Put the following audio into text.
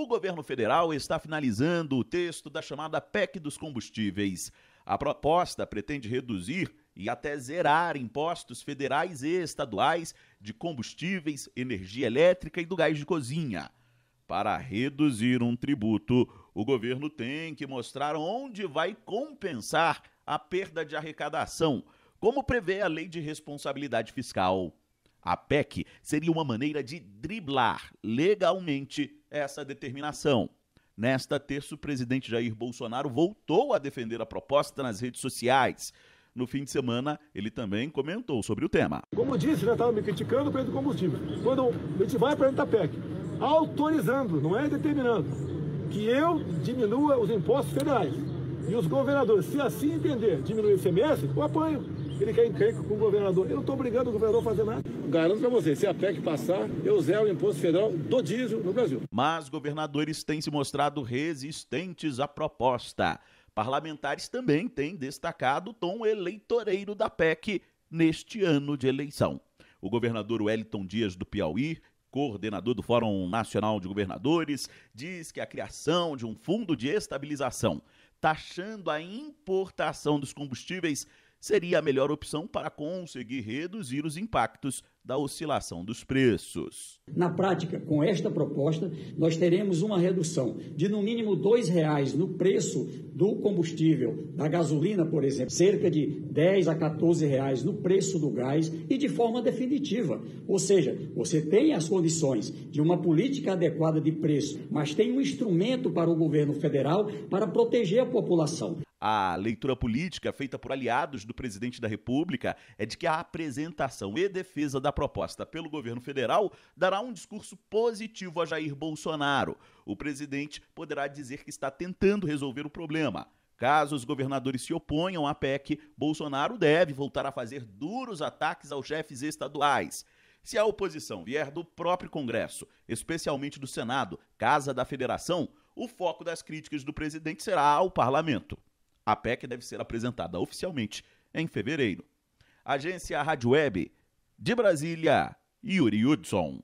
O governo federal está finalizando o texto da chamada PEC dos combustíveis. A proposta pretende reduzir e até zerar impostos federais e estaduais de combustíveis, energia elétrica e do gás de cozinha. Para reduzir um tributo, o governo tem que mostrar onde vai compensar a perda de arrecadação, como prevê a Lei de Responsabilidade Fiscal. A PEC seria uma maneira de driblar legalmente essa determinação. Nesta terça, o presidente Jair Bolsonaro voltou a defender a proposta nas redes sociais. No fim de semana, ele também comentou sobre o tema. Como disse, já né, estava me criticando o preço do combustível. Quando a gente vai para a PEC, autorizando, não é determinando, que eu diminua os impostos federais. E os governadores, se assim entender, diminuir o ICMS, eu apanho ele quer encrenca com o governador. Eu não estou obrigando o governador a fazer nada. Garanto para você, se a PEC passar, eu zero o imposto federal do diesel no Brasil. Mas governadores têm se mostrado resistentes à proposta. Parlamentares também têm destacado o tom eleitoreiro da PEC neste ano de eleição. O governador Wellington Dias do Piauí coordenador do Fórum Nacional de Governadores, diz que a criação de um fundo de estabilização, taxando a importação dos combustíveis, seria a melhor opção para conseguir reduzir os impactos da oscilação dos preços. Na prática, com esta proposta, nós teremos uma redução de no mínimo R$ 2,00 no preço do combustível, da gasolina, por exemplo, cerca de 10 a 14 reais no preço do gás e de forma definitiva. Ou seja, você tem as condições de uma política adequada de preço, mas tem um instrumento para o governo federal para proteger a população. A leitura política feita por aliados do presidente da República é de que a apresentação e defesa da proposta pelo governo federal dará um discurso positivo a Jair Bolsonaro. O presidente poderá dizer que está tentando resolver o problema. Caso os governadores se oponham à PEC, Bolsonaro deve voltar a fazer duros ataques aos chefes estaduais. Se a oposição vier do próprio Congresso, especialmente do Senado, Casa da Federação, o foco das críticas do presidente será ao parlamento. A PEC deve ser apresentada oficialmente em fevereiro. Agência Rádio Web de Brasília, Yuri Hudson.